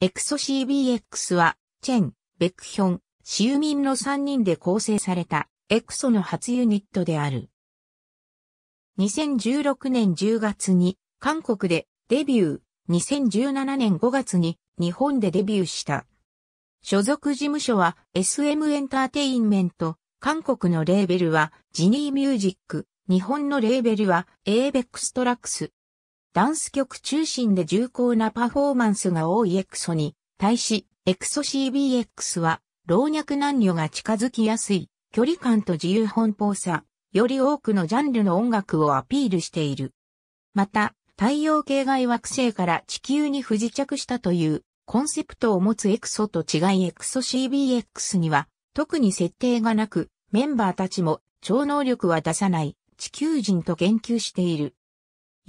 エクソ CBX は、チェン、ベクヒョン、シウミンの3人で構成された、エクソの初ユニットである。2016年10月に、韓国でデビュー、2017年5月に日本でデビューした。所属事務所は SM エンターテインメント、韓国のレーベルはジニーミュージック、日本のレーベルはエーベックストラックス。ダンス曲中心で重厚なパフォーマンスが多いエクソに、対し、エクソ CBX は、老若男女が近づきやすい、距離感と自由奔放さ、より多くのジャンルの音楽をアピールしている。また、太陽系外惑星から地球に不時着したというコンセプトを持つエクソと違いエクソ CBX には特に設定がなくメンバーたちも超能力は出さない地球人と言及している。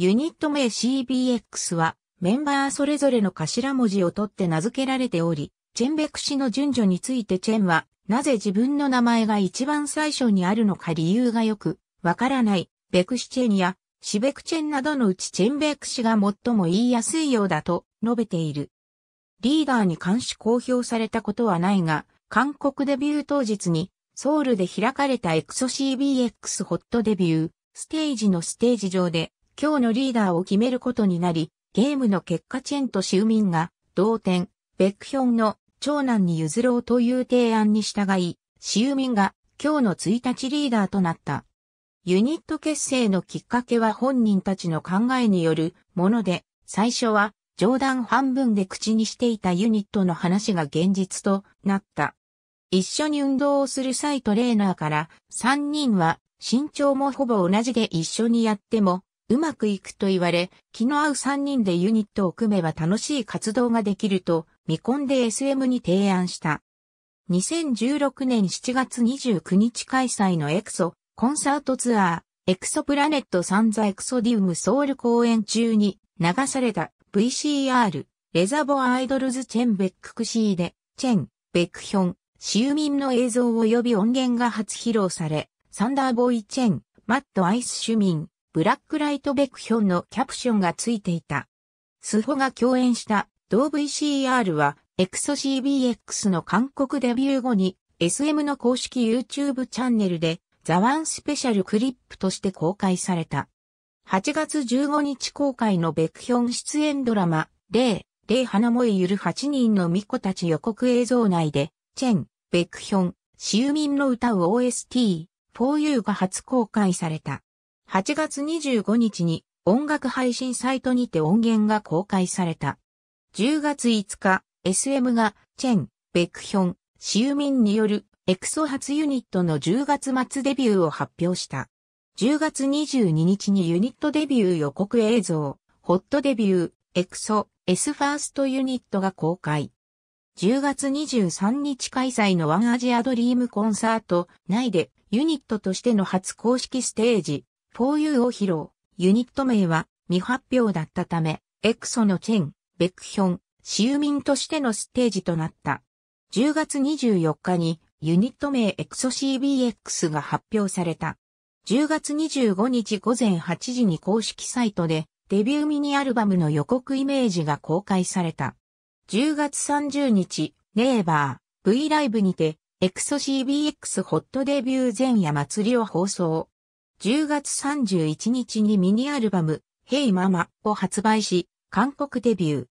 ユニット名 CBX はメンバーそれぞれの頭文字を取って名付けられており、チェンベク氏の順序についてチェンは、なぜ自分の名前が一番最初にあるのか理由がよくわからない、ベクシチェンやシベクチェンなどのうちチェンベク氏が最も言いやすいようだと述べている。リーダーに監視公表されたことはないが、韓国デビュー当日にソウルで開かれたエクソ CBX ホットデビューステージのステージ上で今日のリーダーを決めることになり、ゲームの結果チェンとシウミンが、同点、ベックヒョンの長男に譲ろうという提案に従い、シウミンが今日の1日リーダーとなった。ユニット結成のきっかけは本人たちの考えによるもので、最初は冗談半分で口にしていたユニットの話が現実となった。一緒に運動をする際トレーナーから3人は身長もほぼ同じで一緒にやってもうまくいくと言われ、気の合う3人でユニットを組めば楽しい活動ができると見込んで SM に提案した。2016年7月29日開催のエクソコンサートツアーエクソプラネットサンザエクソディウムソウル公演中に流された VCR レザボアアイドルズチェンベッククシーでチェン、ベックヒョン、シユミンの映像及び音源が初披露され、サンダーボーイチェン、マットアイスシュミン、ブラックライト・ベクヒョンのキャプションがついていた。スホが共演した同 VCR は、エクソ CBX の韓国デビュー後に、SM の公式 YouTube チャンネルで、ザワンスペシャルクリップとして公開された。8月15日公開のベクヒョン出演ドラマ、霊、霊花萌えゆる8人の巫女たち予告映像内で、チェン、ベクヒョン、シウミンの歌う OST、4U が初公開された。8月25日に音楽配信サイトにて音源が公開された。10月5日、SM がチェン、ベクヒョン、シウミンによるエクソ初ユニットの10月末デビューを発表した。10月22日にユニットデビュー予告映像、ホットデビュー、エクソ、S ファーストユニットが公開。10月23日開催のワンアジアドリームコンサート内でユニットとしての初公式ステージ、for you を披露。ユニット名は未発表だったため、エクソのチェン、ベクヒョン、市有民としてのステージとなった。10月24日にユニット名エクソ CBX が発表された。10月25日午前8時に公式サイトでデビューミニアルバムの予告イメージが公開された。10月30日、ネイバー、V ライブにて、エクソ CBX ホットデビュー前夜祭りを放送。10月31日にミニアルバム、Hey Mama を発売し、韓国デビュー。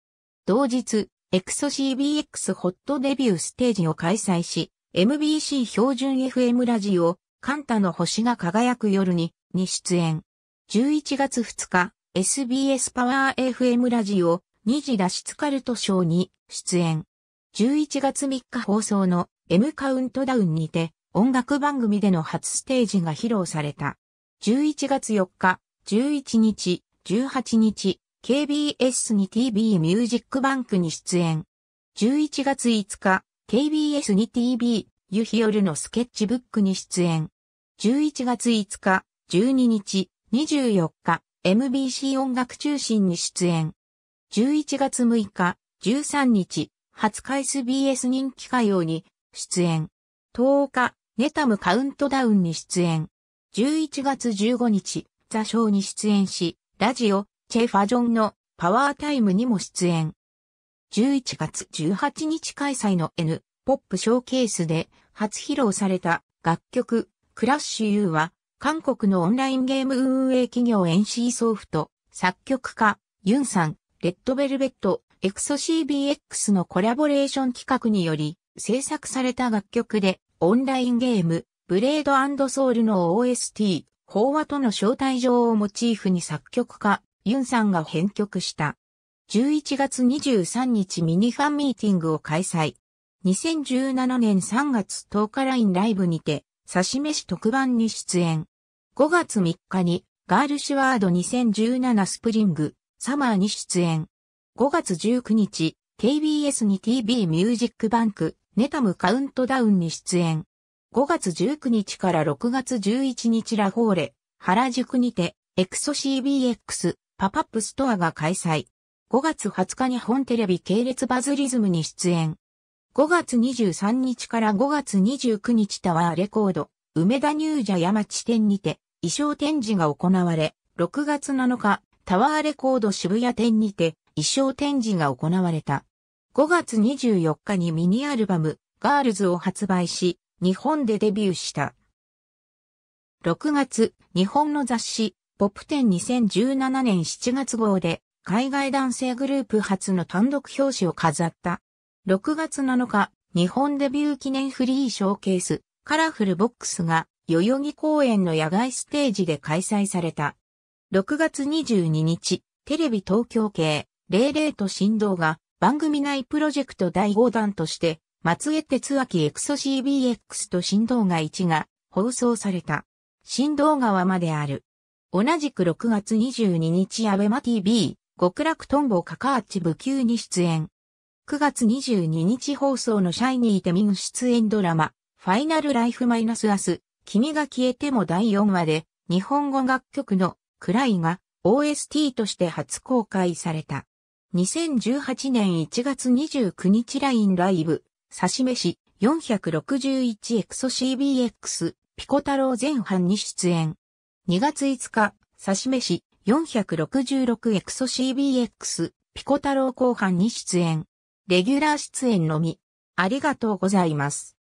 同日、エクソ CBX ホットデビューステージを開催し、MBC 標準 FM ラジオ、カンタの星が輝く夜に、に出演。11月2日、SBS パワー FM ラジオ、2次脱出カルトショーに出演。11月3日放送の M カウントダウンにて、音楽番組での初ステージが披露された。11月4日、11日、18日、KBS に TV ミュージックバンクに出演。11月5日、KBS に TV ユヒヨルのスケッチブックに出演。11月5日、12日、24日、MBC 音楽中心に出演。11月6日、13日、初回 SBS 人気歌謡に出演。10日、ネタムカウントダウンに出演。11月15日、座礁に出演し、ラジオ、チェファジョンのパワータイムにも出演。11月18日開催の N ポップショーケースで初披露された楽曲クラッシュ U は韓国のオンラインゲーム運営企業 NC ソフト作曲家ユンさんレッドベルベットエクソ CBX のコラボレーション企画により制作された楽曲でオンラインゲームブレードソウルの OST、法話との招待状をモチーフに作曲家、ユンさんが編曲した。11月23日ミニファンミーティングを開催。2017年3月10日ラインライブにて、刺し飯特番に出演。5月3日に、ガールシュワード2017スプリング、サマーに出演。5月19日、KBS に TV ミュージックバンク、ネタムカウントダウンに出演。5月19日から6月11日ラフォーレ、原宿にて、エクソ CBX、パパップストアが開催。5月20日に本テレビ系列バズリズムに出演。5月23日から5月29日タワーレコード、梅田ニュージャ山地店にて、衣装展示が行われ、6月7日、タワーレコード渋谷店にて、衣装展示が行われた。5月24日にミニアルバム、ガールズを発売し、日本でデビューした。6月、日本の雑誌、ポップ10 2017年7月号で、海外男性グループ初の単独表紙を飾った。6月7日、日本デビュー記念フリーショーケース、カラフルボックスが、代々木公園の野外ステージで開催された。6月22日、テレビ東京系、レイと振動が、番組内プロジェクト第5弾として、松江哲明エクソ CBX と新動画1が放送された。新動画はまである。同じく6月22日アベマ TV、極楽トンボカカーチ部級に出演。9月22日放送のシャイニーテミン出演ドラマ、ファイナルライフマイナスアス、君が消えても第4話で、日本語楽曲のクライが OST として初公開された。2018年1月29日ラインライブ刺し飯、461エクソ CBX、ピコ太郎前半に出演。2月5日、刺し飯、466エクソ CBX、ピコ太郎後半に出演。レギュラー出演のみ。ありがとうございます。